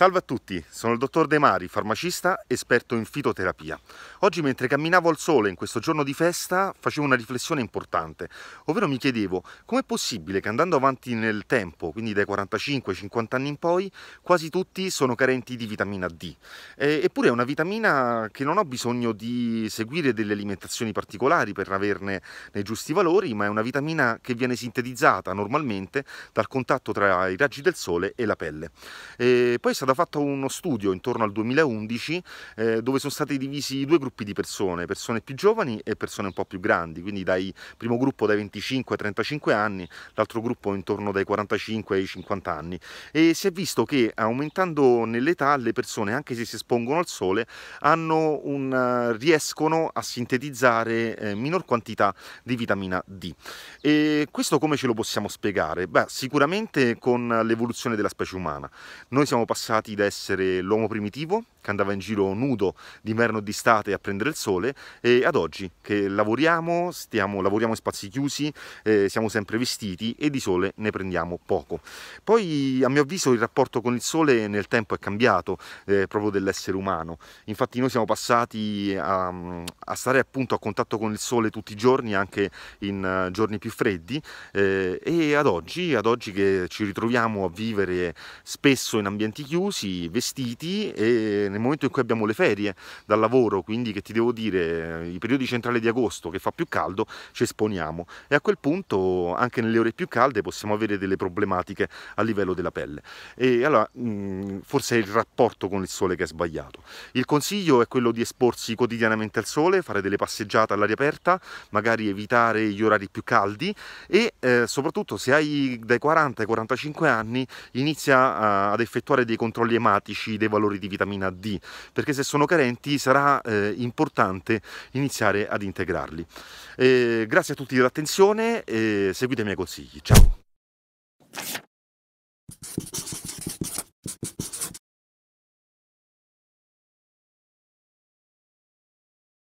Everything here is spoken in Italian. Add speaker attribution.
Speaker 1: Salve a tutti, sono il dottor De Mari, farmacista, esperto in fitoterapia. Oggi mentre camminavo al sole in questo giorno di festa facevo una riflessione importante, ovvero mi chiedevo com'è possibile che andando avanti nel tempo, quindi dai 45-50 anni in poi, quasi tutti sono carenti di vitamina D. eppure è una vitamina che non ho bisogno di seguire delle alimentazioni particolari per averne nei giusti valori, ma è una vitamina che viene sintetizzata normalmente dal contatto tra i raggi del sole e la pelle. E poi è stato stato fatto uno studio intorno al 2011 eh, dove sono stati divisi due gruppi di persone, persone più giovani e persone un po' più grandi, quindi dai primo gruppo dai 25 ai 35 anni, l'altro gruppo intorno dai 45 ai 50 anni e si è visto che aumentando nell'età le persone anche se si espongono al sole un, eh, riescono a sintetizzare eh, minor quantità di vitamina D. E questo come ce lo possiamo spiegare? Beh, sicuramente con l'evoluzione della specie umana. Noi siamo passati fortunati essere l'uomo primitivo che andava in giro nudo d'inverno e d'estate a prendere il sole e ad oggi che lavoriamo, stiamo, lavoriamo in spazi chiusi, eh, siamo sempre vestiti e di sole ne prendiamo poco. Poi a mio avviso il rapporto con il sole nel tempo è cambiato eh, proprio dell'essere umano, infatti noi siamo passati a, a, stare appunto a contatto con il sole tutti i giorni anche in eh, giorni più freddi eh, e ad oggi, ad oggi che ci ritroviamo a vivere spesso in ambienti chiusi, vestiti e nel nel momento in cui abbiamo le ferie dal lavoro, quindi che ti devo dire, eh, i periodi centrali di agosto che fa più caldo, ci esponiamo e a quel punto anche nelle ore più calde possiamo avere delle problematiche a livello della pelle. E allora mm, forse è il rapporto con il sole che è sbagliato. Il consiglio è quello di esporsi quotidianamente al sole, fare delle passeggiate all'aria aperta, magari evitare gli orari più caldi e eh, soprattutto se hai dai 40 ai 45 anni inizia a, eh, ad effettuare dei controlli ematici dei valori di vitamina D D, perché se sono carenti sarà eh, importante iniziare ad integrarli. Eh, grazie a tutti dell'attenzione e seguite i miei consigli. Ciao!